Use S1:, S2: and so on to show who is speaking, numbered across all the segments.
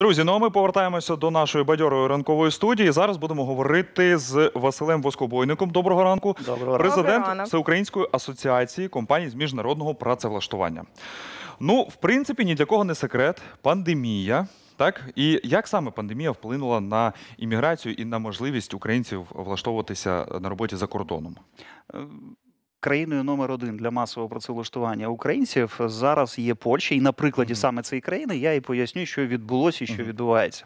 S1: Друзі, ну а ми повертаємося до нашої бадьорої ранкової студії. Зараз будемо говорити з Василем Воскобойником. Доброго ранку, Доброго президент Доброго Всеукраїнської асоціації компаній з міжнародного працевлаштування. Ну, в принципі, ні для кого не секрет. Пандемія, так і як саме пандемія вплинула на імміграцію і на можливість українців влаштовуватися на роботі за кордоном. Е, Країною номер один для масового
S2: працевлаштування українців е, зараз є Польща, і на прикладі mm -hmm. саме цієї країни я і поясню, що відбулося і що mm -hmm. відбувається.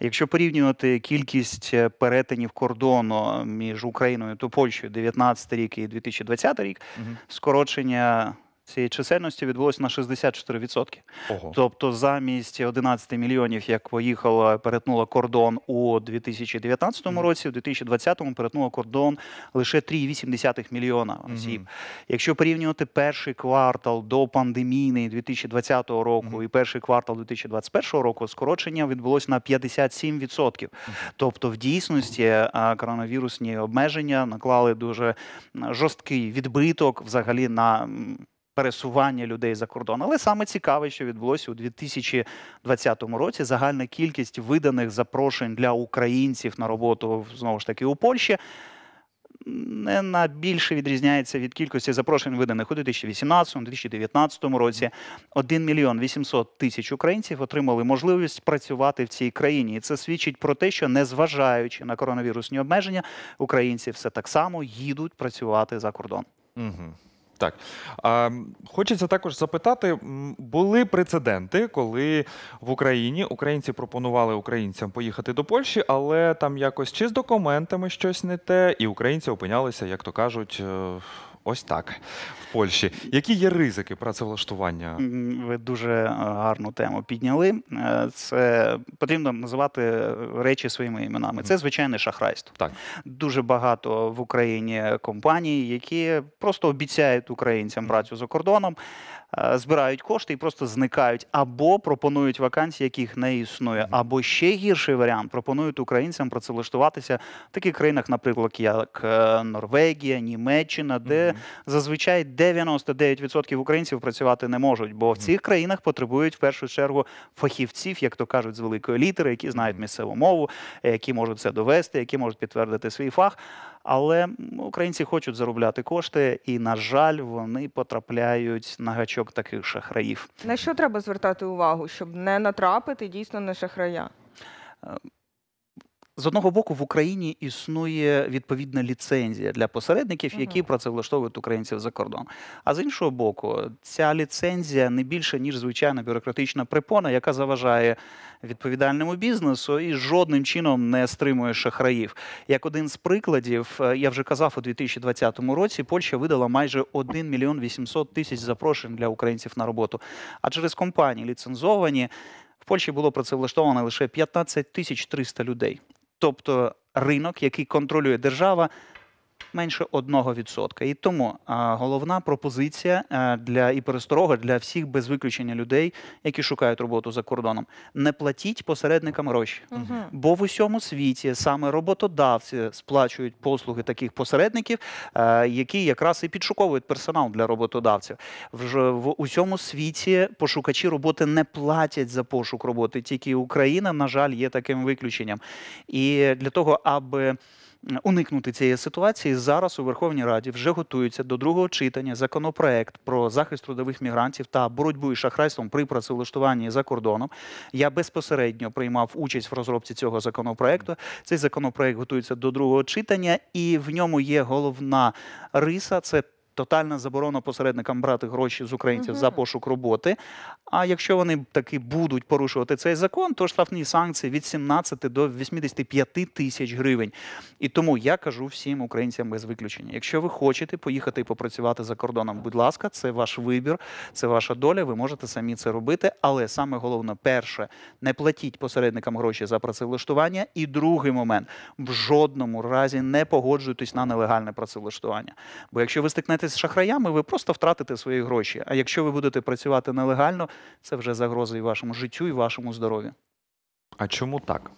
S2: Якщо порівнювати кількість е, перетинів кордону е, між Україною та Польщею 19 рік і 2020 рік, mm -hmm. скорочення цієї чисельності відбулося на 64%. Ого. Тобто, замість 11 мільйонів, як поїхала, перетнула кордон у 2019 mm. році, у 2020-му перетнула кордон лише 3,8 мільйона осіб. Mm -hmm. Якщо порівнювати перший квартал до пандемійний 2020 року mm -hmm. і перший квартал 2021 року, скорочення відбулося на 57%. Mm -hmm. Тобто, в дійсності коронавірусні обмеження наклали дуже жорсткий відбиток взагалі на пересування людей за кордон. Але саме цікаве, що відбулося у 2020 році, загальна кількість виданих запрошень для українців на роботу знову ж таки у Польщі. Не на більше відрізняється від кількості запрошень виданих у 2018-2019 році. 1 мільйон 800 тисяч українців отримали можливість працювати в цій країні, і це свідчить про те, що незважаючи на коронавірусні обмеження,
S1: українці все так само їдуть працювати за кордон. Угу. Так хочеться також запитати, були прецеденти, коли в Україні українці пропонували українцям поїхати до Польщі, але там якось чи з документами щось не те, і українці опинялися, як то кажуть, е, Ось так в Польщі. Які є ризики працевлаштування?
S2: Ви дуже е, гарну тему підняли. Е, це потрібно називати речі своїми іменами. Це звичайне шахрайство. Так дуже багато в Україні компаній, які просто обіцяють українцям працю за кордоном. Е, збирають кошти і просто зникають, або пропонують вакансії, яких не існує, або ще гірший варіант пропонують українцям працевлаштуватися в таких країнах, наприклад, як е, Норвегія, Німеччина, де зазвичай 99% українців працювати не можуть, бо в цих країнах потребують в першу чергу фахівців, як то кажуть, з великої літери, які знають місцеву мову, які можуть це довести, які можуть підтвердити свій фах. Але українці хочуть заробляти кошти, і, на жаль, вони потрапляють на гачок таких шахраїв.
S3: На що треба звертати увагу, щоб не натрапити дійсно на шахрая?
S2: Е, з одного боку в Україні існує відповідна ліцензія для посередників, які працевлаштовують українців за кордон. А з іншого боку, ця ліцензія не більше ніж звичайна бюрократична припона, яка заважає відповідальному бізнесу і жодним чином не стримує шахраїв. Як один з прикладів, е, я вже казав у 2020 році, Польща видала майже 1 мільйон 800 тисяч запрошень для українців на роботу. А через компанії ліцензовані. В Польщі було працевлаштовано лише 15 тисяч 300 людей тобто ринок, який контролює держава, менше 1%. І тому головна пропозиція е, для і пересторога для всіх без виключення людей, які шукають роботу за кордоном, не платіть посередникам гроші, угу. бо в усьому світі саме роботодавці сплачують послуги таких посередників, е, які якраз і підшуковують персонал для роботодавців. Вже в усьому світі пошукачі роботи не платять за пошук роботи. Тільки Україна, на жаль, є таким виключенням. І для того, аби уникнути цієї ситуації, зараз у Верховній Раді вже готується до другого читання законопроект про захист трудових мігрантів та боротьбу із шахрайством при працевлаштуванні за кордоном. Я безпосередньо приймав участь в розробці цього законопроекту. Цей законопроект готується до другого читання, і в ньому є головна риса. Це тотальна заборона посередникам брати гроші з українців угу. за пошук роботи. А якщо вони таки будуть порушувати цей закон, то штрафні санкції від 17 до 85 тисяч гривень. І тому я кажу всім українцям без виключення: якщо ви хочете поїхати і попрацювати за кордоном, будь ласка, це ваш вибір, це ваша доля. Ви можете самі це робити. Але саме головне, перше, не платіть посередникам гроші за працевлаштування. І другий момент в жодному разі не погоджуйтесь на нелегальне працевлаштування. Бо якщо ви стикнете з шахраями, ви просто втратите свої гроші. А якщо ви будете працювати нелегально, це вже загроза і вашому життю, і вашому здоров'ю.
S1: А чому так?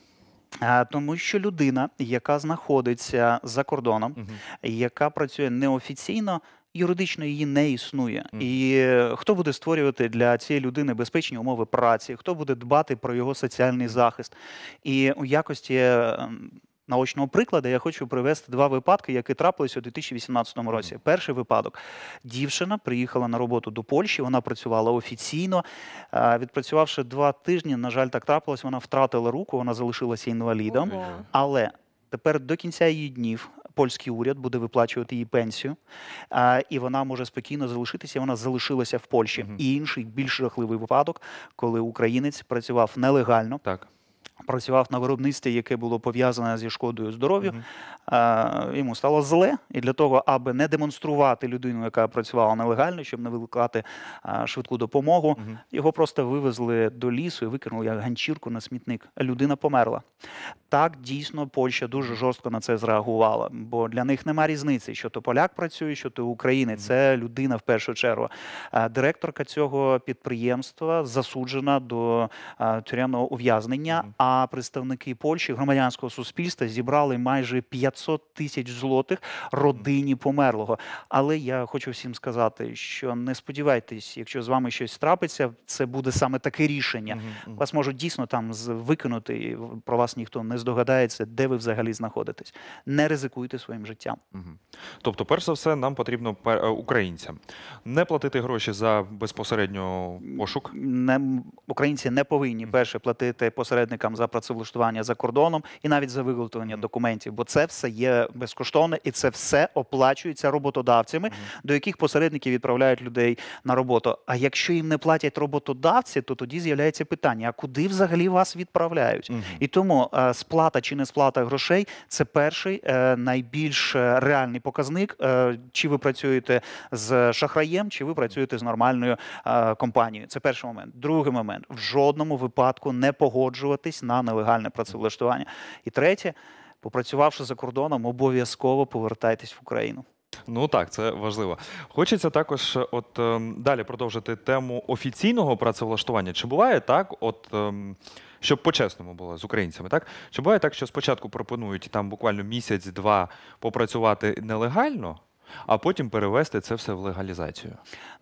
S2: Тому що людина, яка знаходиться за кордоном, угу. яка працює неофіційно, юридично її не існує. Угу. І е, хто буде створювати для цієї людини безпечні умови праці, хто буде дбати про його соціальний захист і у якості е, наочного прикладу, я хочу привести два випадки, які трапилися у 2018 році. Перший випадок: дівчина приїхала на роботу до Польщі, вона працювала офіційно. Відпрацювавши два тижні, на жаль, так трапилось. Вона втратила руку, вона залишилася інвалідом. Ого. Але тепер до кінця її днів. Польський уряд буде виплачувати її пенсію, а, і вона може спокійно залишитися. Вона залишилася в Польщі. Mm І інший більш жахливий випадок, коли українець працював нелегально. Так працював на виробництві, яке було пов'язане зі шкодою здоров'ю. Е, Йому стало зле, і для того, аби не демонструвати людину, яка працювала нелегально, щоб не викликати швидку допомогу, його просто вивезли до лісу і викинули як ганчірку на смітник. Людина померла. Так, дійсно, Польща дуже жорстко на це зреагувала, бо для них нема різниці, що то поляк працює, що то України Це людина в першу чергу. Директорка цього підприємства засуджена до тюремного ув'язнення. А представники Польщі громадянського суспільства зібрали майже 500 тисяч злотих родині померлого. Але я хочу всім сказати, що не сподівайтесь, якщо з вами щось трапиться, це буде саме таке рішення. Вас можуть дійсно там викинути, про вас ніхто не здогадається, де ви взагалі знаходитесь. Не ризикуйте своїм життям. Угу.
S1: Тобто, перш за все, нам потрібно е, українцям не платити гроші за безпосередньо пошук. Не українці не повинні перше платити
S2: посередникам за працевлаштування за кордоном і навіть за виготовлення угу. документів, бо це все є безкоштовне і це все оплачується роботодавцями, угу. до яких посередники відправляють людей на роботу. А якщо їм не платять роботодавці, то тоді з'являється питання: а куди взагалі вас відправляють? Угу. І тому а, е, сплата чи не сплата грошей це перший е, найбільш е, реальний показник, е, чи ви працюєте з шахраєм, чи ви працюєте з нормальною компанією. Це перший момент. Другий момент в жодному випадку не погоджуватись на нелегальне працевлаштування. І третє, попрацювавши за кордоном, обов'язково
S1: повертайтесь в Україну. Ну так, це важливо. Хочеться також, от ем, далі продовжити тему офіційного працевлаштування. Чи буває так? От ем, щоб по-чесному було з українцями, так? Чи буває так, що спочатку пропонують там буквально місяць-два попрацювати нелегально, а потім перевести це все в легалізацію.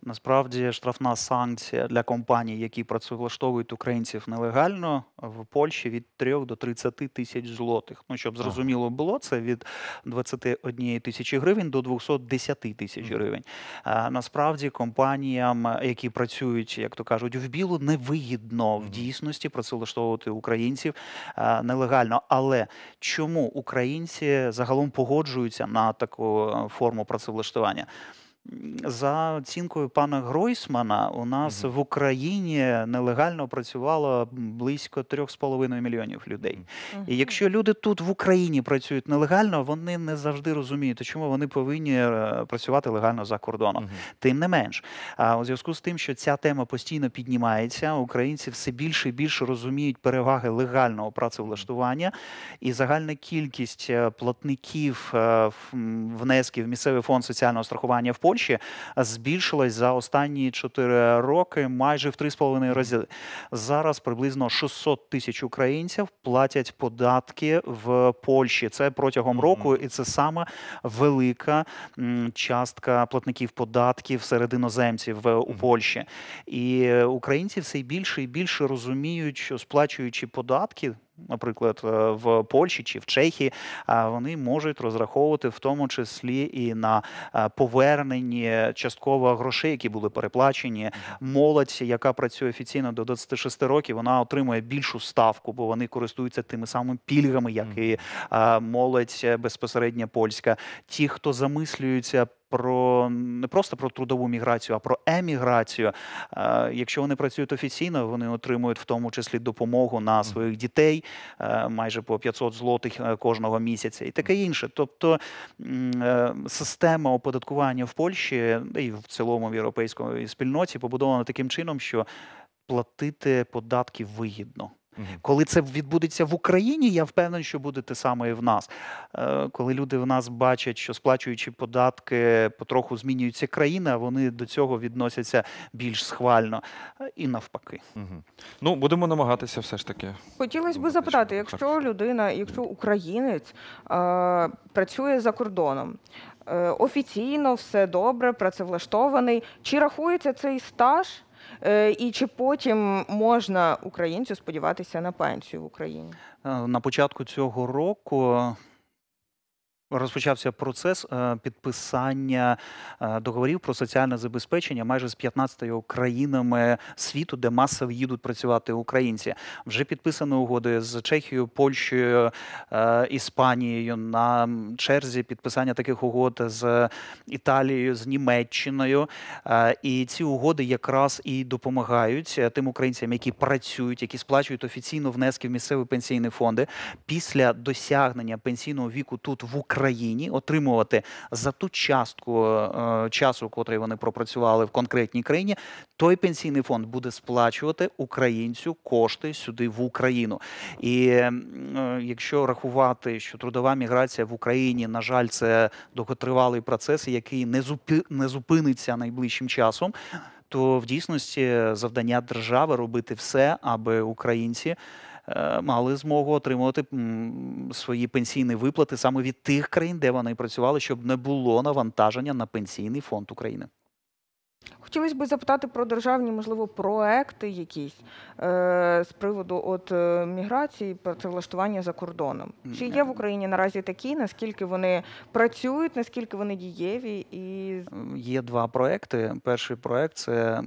S1: Насправді
S2: штрафна санкція для компаній, які працевлаштовують українців нелегально в Польщі від 3 до 30 тисяч злотих. Ну щоб зрозуміло було, це від 21 тисячі гривень до 210 тисяч гривень. А, насправді компаніям, які працюють, як то кажуть, в білу невигідно в дійсності працевлаштовувати українців нелегально. Але чому українці загалом погоджуються на таку форму працювання? працевлаштування. За оцінкою пана Гройсмана, у нас mm -hmm. в Україні нелегально працювало близько 3,5 мільйонів людей. Mm -hmm. І якщо люди тут в Україні працюють нелегально, вони не завжди розуміють, чому вони повинні е, працювати легально за кордоном. Mm -hmm. Тим не менш, а у зв'язку з тим, що ця тема постійно піднімається, українці все більше і більше розуміють переваги легального працевлаштування і загальна кількість е, платників е, внесків в місцевий фонд соціального страхування в Польщі Польщі збільшилась за останні 4 роки майже в 3,5 рази. Зараз приблизно 600 тисяч українців платять податки в Польщі. Це протягом року, і це саме велика частка платників податків серед іноземців у Польщі. І е, українці все більше і більше розуміють, що сплачуючи податки наприклад, е, в Польщі чи в Чехії, вони можуть розраховувати в тому числі і на е, поверненні частково грошей, які були переплачені. Молодь, яка працює офіційно до 26 років, вона отримує більшу ставку, бо вони користуються тими самими пільгами, як і е, молодь безпосередньо польська. Ті, хто замислюються про не просто про трудову міграцію, а про еміграцію. Е, якщо вони працюють офіційно, вони отримують в тому числі допомогу на своїх дітей е, майже по 500 злотих е, кожного місяця, і таке інше. Тобто система оподаткування в Польщі і в цілому в європейській спільноті побудована таким чином, що платити податки вигідно. Коли це відбудеться в Україні, я впевнений, що буде те саме і в нас. Е, коли люди в нас бачать, що сплачуючи податки, потроху змінюється країна, вони до цього відносяться більш схвально е, і навпаки. Ну будемо намагатися, все ж таки.
S3: Хотілося б запитати, якщо людина, якщо українець е, працює за кордоном. Офіційно все добре, працевлаштований. Чи рахується цей стаж Е, і чи потім можна українцю сподіватися на пенсію в Україні?
S2: Е, на початку цього року Розпочався процес е, підписання е, договорів про соціальне забезпечення майже з 15 країнами світу, де масово їдуть працювати українці. Вже підписані угоди з Чехією, Польщею, е, Іспанією. На черзі підписання таких угод з Італією, з Німеччиною. І ці угоди якраз і допомагають тим українцям, які працюють, які сплачують офіційно внески в місцеві пенсійні фонди після досягнення пенсійного віку тут в Україні країні, отримувати за ту частку е, часу, котрий вони пропрацювали в конкретній країні, той пенсійний фонд буде сплачувати українцю кошти сюди в Україну. І е, якщо рахувати, що трудова міграція в Україні, на жаль, це довготривалий процес, який не зупи не зупиниться найближчим часом. То в дійсності завдання держави робити все, аби українці Е, мали змогу отримувати свої пенсійні виплати саме від тих країн, де вони працювали, щоб не було навантаження на пенсійний фонд України.
S3: Хотілося б запитати про державні, можливо, проекти якісь е, з приводу от е, міграції, працевлаштування за кордоном. Чи є в Україні наразі такі? Наскільки вони працюють, наскільки вони дієві? І
S2: є два проекти. Перший проект це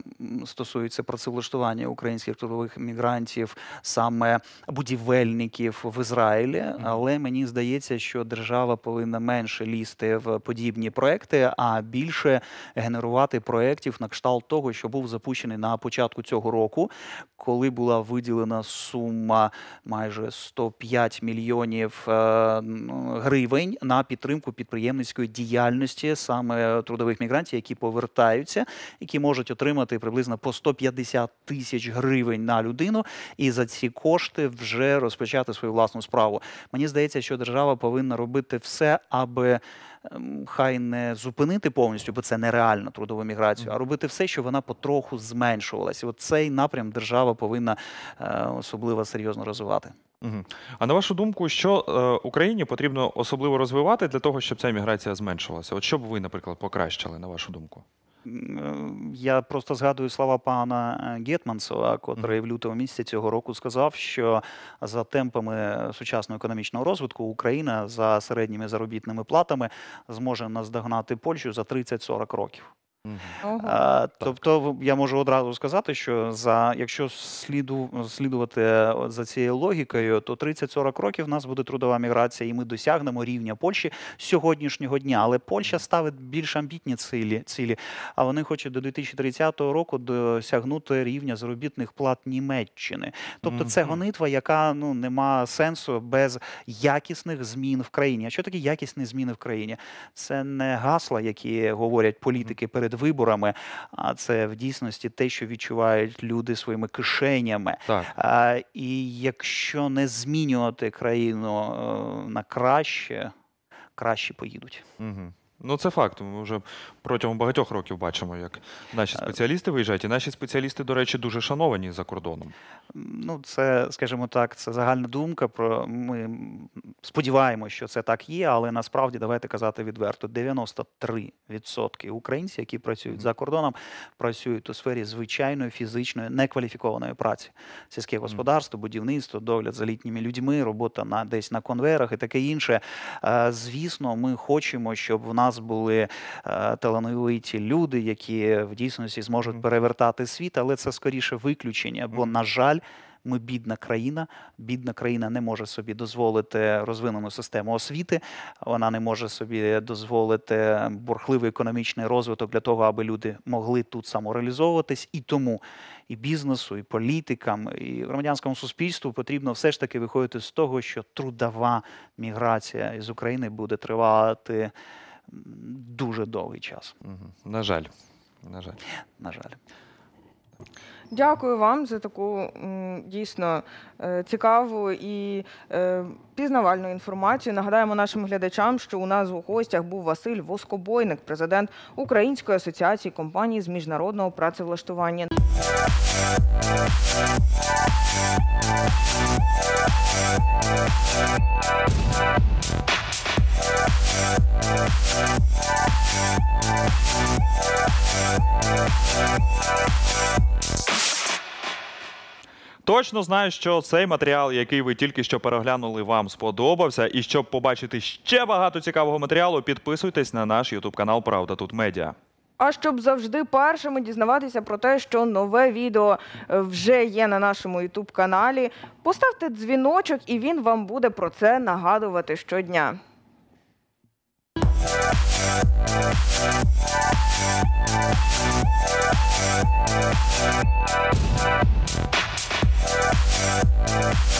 S2: стосується працевлаштування українських трудових мігрантів, саме будівельників в Ізраїлі. Але мені здається, що держава повинна менше лізти в подібні проекти, а більше генерувати проєктів, проєктів на кшталт того, що був запущений на початку цього року, коли була виділена сума майже 105 мільйонів е, гривень на підтримку підприємницької діяльності саме трудових мігрантів, які повертаються, які можуть отримати приблизно по 150 тисяч гривень на людину, і за ці кошти вже розпочати свою власну справу. Мені здається, що держава повинна робити все, аби Ем, хай не зупинити повністю, бо це нереально трудову міграцію, а робити все, що вона потроху зменшувалася. От цей напрям держава повинна е, особливо серйозно розвивати.
S1: А на вашу думку, що е, Україні потрібно особливо розвивати для того, щоб ця міграція зменшилася? От що б ви, наприклад, покращили на вашу думку? Я просто
S2: згадую слова пана е, Гетманцева, котрий в лютому місяці цього року сказав, що за темпами сучасного економічного розвитку Україна за середніми заробітними платами зможе наздогнати Польщу за 30-40 років. Ого. Тобто, я можу одразу сказати, що за якщо сліду слідувати е, за цією логікою, то 30-40 років в нас буде трудова міграція, і ми досягнемо рівня Польщі сьогоднішнього дня. Але Польща ставить більш амбітні цілі цілі. А вони хочуть до 2030 року досягнути рівня заробітних плат Німеччини. Тобто, це гонитва, яка ну не має сенсу без якісних змін в країні. А що таке якісні зміни в країні? Це не гасла, які говорять політики перед перед виборами, а це в дійсності те, що відчувають люди своїми кишенями. Так. А, І якщо не змінювати країну е, на краще, краще поїдуть.
S1: Угу. Ну це факт. Ми вже протягом багатьох років бачимо, як наші е, спеціалісти виїжджають, і наші спеціалісти, до речі, дуже шановані за кордоном.
S2: Ну, це, скажімо так, це загальна думка. Про ми сподіваємося, що це так є, але насправді давайте казати відверто: 93% українців, які працюють mm. за кордоном, працюють у сфері звичайної фізичної некваліфікованої праці, сільське господарство, будівництво, догляд за літніми людьми, робота на десь на конвейерах і таке інше. Е, звісно, ми хочемо, щоб в нас нас були е, талановиті люди, які в дійсності зможуть перевертати світ, але це скоріше виключення, бо на жаль. Ми бідна країна. Бідна країна не може собі дозволити розвинену систему освіти. Вона не може собі дозволити бурхливий економічний розвиток для того, аби люди могли тут самореалізовуватись. І тому і бізнесу, і політикам, і громадянському суспільству потрібно все ж таки виходити з того, що трудова міграція із України буде тривати дуже довгий час.
S1: На жаль, на жаль. На жаль.
S3: Дякую вам за таку дійсно е, цікаву і е, пізнавальну інформацію. Нагадаємо нашим глядачам, що у нас у гостях був Василь Воскобойник, президент Української асоціації компаній з міжнародного працевлаштування. Thank you.
S1: точно знаю, що цей матеріал, який ви тільки що переглянули, вам сподобався. І щоб побачити ще багато цікавого матеріалу, підписуйтесь на наш ютуб канал Правда тут медіа.
S3: А щоб завжди першими дізнаватися про те, що нове відео е, вже є на нашому ютуб каналі, поставте дзвіночок, і він вам буде про це нагадувати щодня. Thank you.